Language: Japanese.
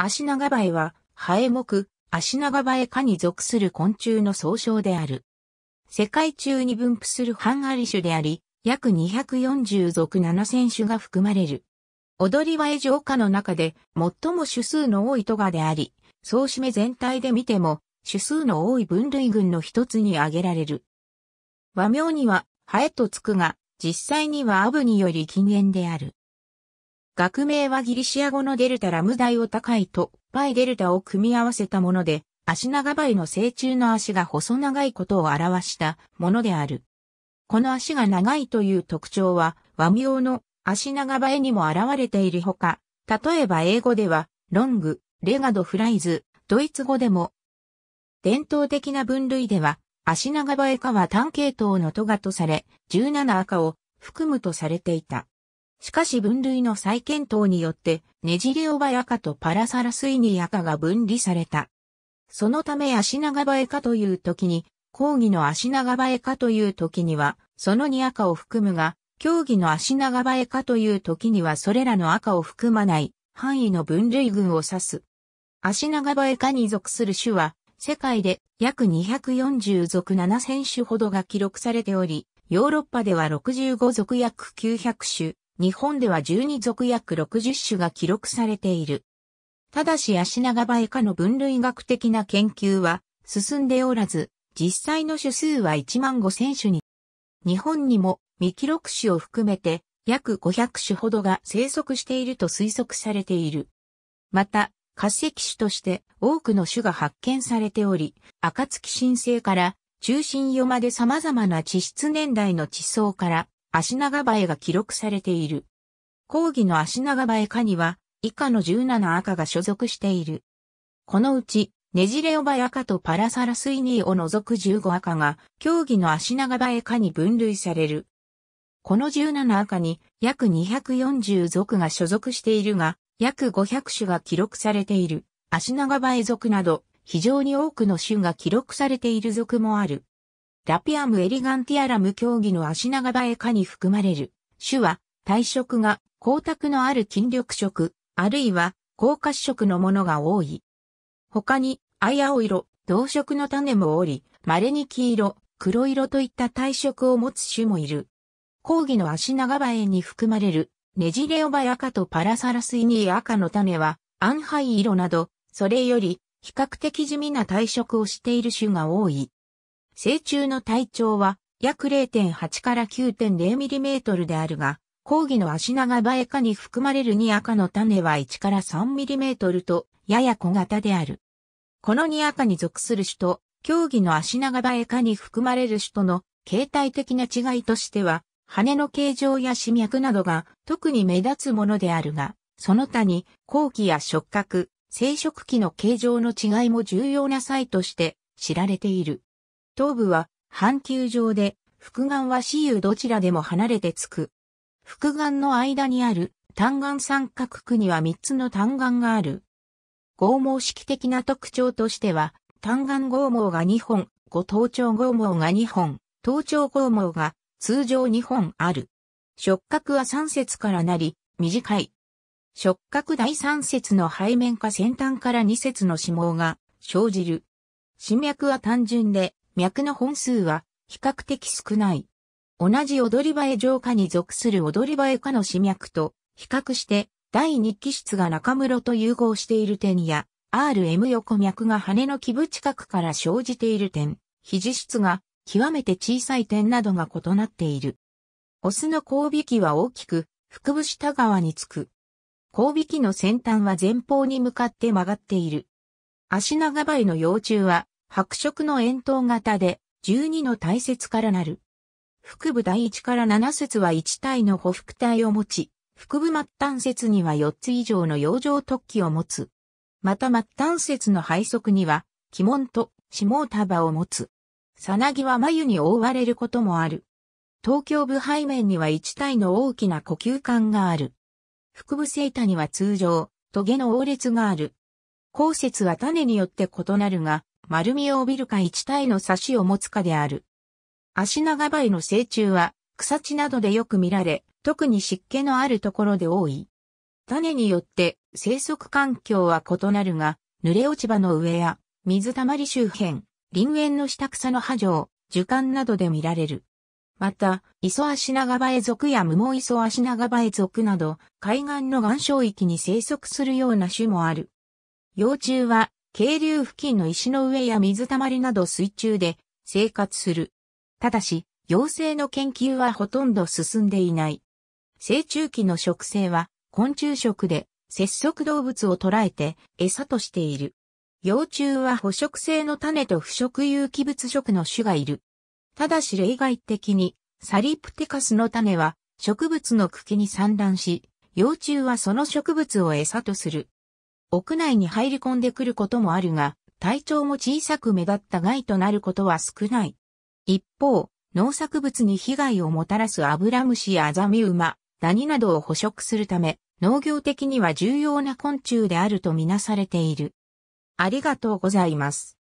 足長バエは、ハエ目、足長バエ科に属する昆虫の総称である。世界中に分布するハンガリ種であり、約240属7000種が含まれる。踊りバエ上カの中で最も種数の多いトガであり、総締め全体で見ても種数の多い分類群の一つに挙げられる。和名には、ハエとつくが、実際にはアブにより禁煙である。学名はギリシア語のデルタラムダイオタイとバイデルタを組み合わせたもので、足長バイの成虫の足が細長いことを表したものである。この足が長いという特徴は和名の足長バイにも現れているほか、例えば英語ではロング、レガドフライズ、ドイツ語でも。伝統的な分類では、足長バエかは単系統のトガとされ、17赤を含むとされていた。しかし分類の再検討によって、ネジレオバヤカとパラサラスイニヤカが分離された。そのため足長バエカという時に、講義の足長バエカという時には、その2赤を含むが、競技の足長バエカという時にはそれらの赤を含まない範囲の分類群を指す。足長バエカに属する種は、世界で約240属7000種ほどが記録されており、ヨーロッパでは65属約900種、日本では12属約60種が記録されている。ただし足長葉以下の分類学的な研究は進んでおらず、実際の種数は1万5000種に。日本にも未記録種を含めて約500種ほどが生息していると推測されている。また、化石種として多くの種が発見されており、暁新生から中心世まで様々な地質年代の地層から足長バエが記録されている。抗議の足長バエ科には、以下の17赤が所属している。このうち、ねじれおば赤とパラサラスイニーを除く15赤が、競技の足長バエ科に分類される。この17赤に約240属が所属しているが、約500種が記録されている、足長バエ属など、非常に多くの種が記録されている属もある。ラピアムエリガンティアラム競技の足長映え科に含まれる。種は、体色が光沢のある筋力色、あるいは高褐色のものが多い。他に、藍青色、同色の種もおり、稀に黄色、黒色といった体色を持つ種もいる。講義の足長バエに含まれる、ネジレオバヤカとパラサラスイニー赤の種は、アンハイ色など、それより比較的地味な体色をしている種が多い。成虫の体長は約0.8から9.0ミリメートルであるが、講義の足長バエカに含まれるニアの種は1から3ミリメートルとやや小型である。このニアに属する種と、競技の足長バエカに含まれる種との形態的な違いとしては、羽の形状や死脈などが特に目立つものであるが、その他に、後期や触覚、生殖器の形状の違いも重要な際として知られている。頭部は半球状で、複眼は私有どちらでも離れてつく。複眼の間にある単眼三角区には3つの単眼がある。合毛式的な特徴としては、単眼合毛が2本、五頭頂合毛が2本、頭頂合毛が通常2本ある。触覚は3節からなり、短い。触覚第3節の背面か先端から2節の指毛が生じる。心脈は単純で、脈の本数は比較的少ない。同じ踊り場へ浄化に属する踊り場へかの死脈と比較して第二期質が中室と融合している点や RM 横脈が羽の基部近くから生じている点、肘質が極めて小さい点などが異なっている。オスの交尾器は大きく、腹部下側につく。交尾器の先端は前方に向かって曲がっている。足長バイの幼虫は白色の円筒型で、12の大節からなる。腹部第1から7節は1体の補腹体を持ち、腹部末端節には4つ以上の養生突起を持つ。また末端節の背側には、鬼門と下束を持つ。さなぎは眉に覆われることもある。東京部背面には一体の大きな呼吸管がある。腹部生イには通常、棘の横列がある。後節は種によって異なるが、丸みを帯びるか一体の差しを持つかである。足長梅の成虫は、草地などでよく見られ、特に湿気のあるところで多い。種によって生息環境は異なるが、濡れ落ち葉の上や水たまり周辺、林園の下草の波状、樹幹などで見られる。また、磯足長バエ属や無毛磯足長バエ属など、海岸の岩礁域に生息するような種もある。幼虫は渓流付近の石の上や水たまりなど水中で生活する。ただし、幼生の研究はほとんど進んでいない。成虫期の植生は昆虫食で節足動物を捕らえて餌としている。幼虫は捕食性の種と腐食有機物食の種がいる。ただし例外的にサリプテカスの種は植物の茎に散乱し、幼虫はその植物を餌とする。屋内に入り込んでくることもあるが、体調も小さく目立った害となることは少ない。一方、農作物に被害をもたらすアブラムシやアザミウマ、ダニなどを捕食するため、農業的には重要な昆虫であるとみなされている。ありがとうございます。